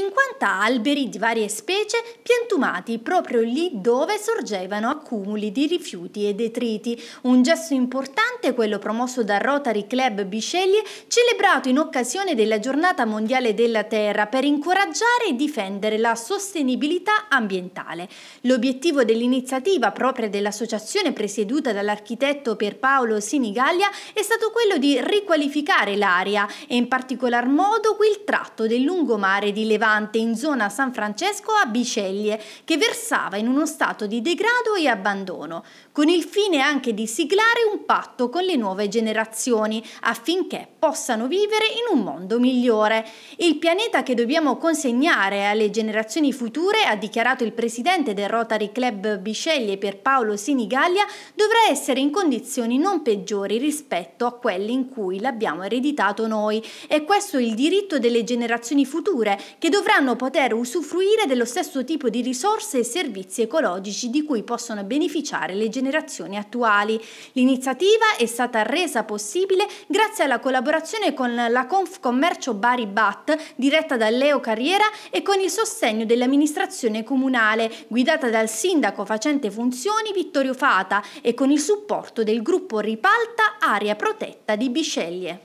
50 alberi di varie specie piantumati proprio lì dove sorgevano accumuli di rifiuti e detriti, un gesto importante importante quello promosso da Rotary Club Bisceglie, celebrato in occasione della Giornata Mondiale della Terra per incoraggiare e difendere la sostenibilità ambientale. L'obiettivo dell'iniziativa propria dell'associazione presieduta dall'architetto Pierpaolo Sinigaglia è stato quello di riqualificare l'area e in particolar modo quel tratto del lungomare di Levante in zona San Francesco a Bisceglie che versava in uno stato di degrado e abbandono, con il fine anche di siglare un patto con le nuove generazioni affinché possano vivere in un mondo migliore. Il pianeta che dobbiamo consegnare alle generazioni future, ha dichiarato il presidente del Rotary Club Bisceglie Pierpaolo Sinigallia, dovrà essere in condizioni non peggiori rispetto a quelle in cui l'abbiamo ereditato noi e questo è il diritto delle generazioni future che dovranno poter usufruire dello stesso tipo di risorse e servizi ecologici di cui possono beneficiare le generazioni attuali. L'iniziativa è stata resa possibile grazie alla collaborazione con la Confcommercio Bari Bat, diretta da Leo Carriera, e con il sostegno dell'amministrazione comunale, guidata dal sindaco facente funzioni Vittorio Fata e con il supporto del gruppo Ripalta Area Protetta di Bisceglie.